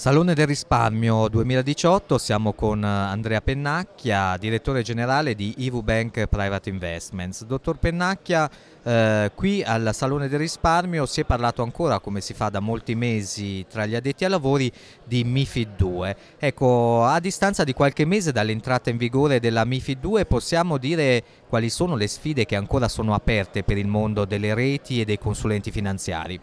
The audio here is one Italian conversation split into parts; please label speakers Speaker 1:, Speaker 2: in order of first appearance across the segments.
Speaker 1: Salone del risparmio 2018, siamo con eh, Andrea Pennacchia, direttore generale di IVU Bank Private Investments. Dottor Pennacchia, eh, qui al Salone del risparmio si è parlato ancora, come si fa da molti mesi tra gli addetti ai lavori, di MIFID 2. Ecco, a distanza di qualche mese dall'entrata in vigore della MIFID 2 possiamo dire quali sono le sfide che ancora sono aperte per il mondo delle reti e dei consulenti finanziari.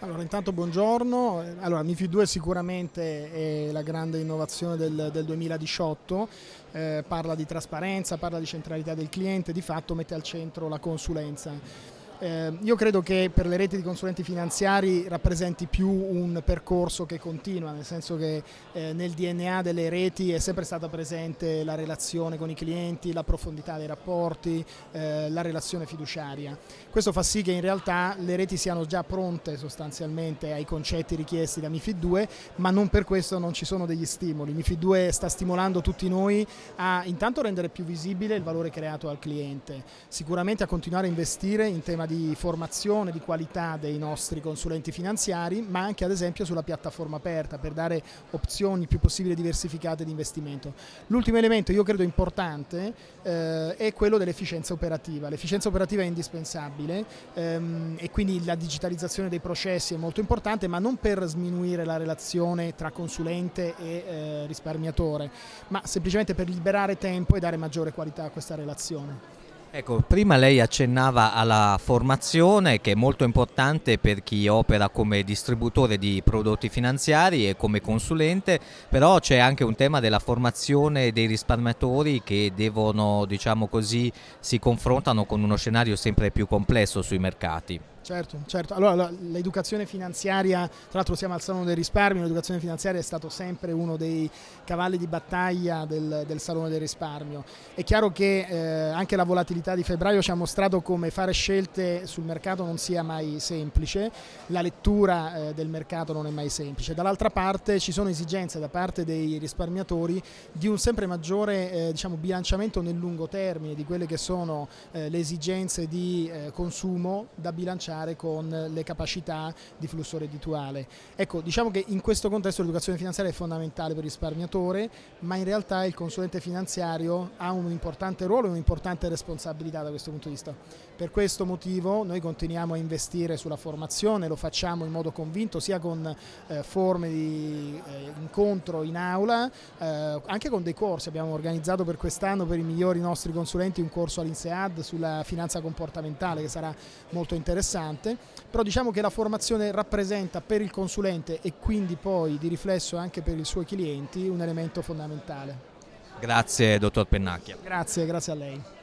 Speaker 2: Allora, intanto buongiorno. Allora, MIFI 2 sicuramente è la grande innovazione del, del 2018, eh, parla di trasparenza, parla di centralità del cliente, di fatto mette al centro la consulenza. Eh, io credo che per le reti di consulenti finanziari rappresenti più un percorso che continua, nel senso che eh, nel DNA delle reti è sempre stata presente la relazione con i clienti, la profondità dei rapporti, eh, la relazione fiduciaria. Questo fa sì che in realtà le reti siano già pronte sostanzialmente ai concetti richiesti da MIFID 2, ma non per questo non ci sono degli stimoli. MIFID 2 sta stimolando tutti noi a intanto rendere più visibile il valore creato al cliente, sicuramente a continuare a investire in tema di formazione di qualità dei nostri consulenti finanziari, ma anche ad esempio sulla piattaforma aperta per dare opzioni più possibili diversificate di investimento. L'ultimo elemento io credo importante eh, è quello dell'efficienza operativa. L'efficienza operativa è indispensabile ehm, e quindi la digitalizzazione dei processi è molto importante, ma non per sminuire la relazione tra consulente e eh, risparmiatore, ma semplicemente per liberare tempo e dare maggiore qualità a questa relazione.
Speaker 1: Ecco, prima lei accennava alla formazione che è molto importante per chi opera come distributore di prodotti finanziari e come consulente, però c'è anche un tema della formazione dei risparmiatori che devono, diciamo così, si confrontano con uno scenario sempre più complesso sui mercati.
Speaker 2: Certo, certo. Allora l'educazione finanziaria, tra l'altro siamo al Salone del Risparmio, l'educazione finanziaria è stato sempre uno dei cavalli di battaglia del, del Salone del Risparmio. È chiaro che eh, anche la volatilità di febbraio ci ha mostrato come fare scelte sul mercato non sia mai semplice, la lettura eh, del mercato non è mai semplice. Dall'altra parte ci sono esigenze da parte dei risparmiatori di un sempre maggiore eh, diciamo, bilanciamento nel lungo termine di quelle che sono eh, le esigenze di eh, consumo da bilanciare comunicare con le capacità di flusso reddituale. Ecco, diciamo che in questo contesto l'educazione finanziaria è fondamentale per il risparmiatore, ma in realtà il consulente finanziario ha un importante ruolo e un'importante responsabilità da questo punto di vista. Per questo motivo noi continuiamo a investire sulla formazione, lo facciamo in modo convinto sia con eh, forme di eh, incontro in aula, eh, anche con dei corsi, abbiamo organizzato per quest'anno per i migliori nostri consulenti un corso all'INSEAD sulla finanza comportamentale che sarà molto interessante importante, però diciamo che la formazione rappresenta per il consulente e quindi poi di riflesso anche per i suoi clienti un elemento fondamentale.
Speaker 1: Grazie dottor Pennacchia.
Speaker 2: Grazie, grazie a lei.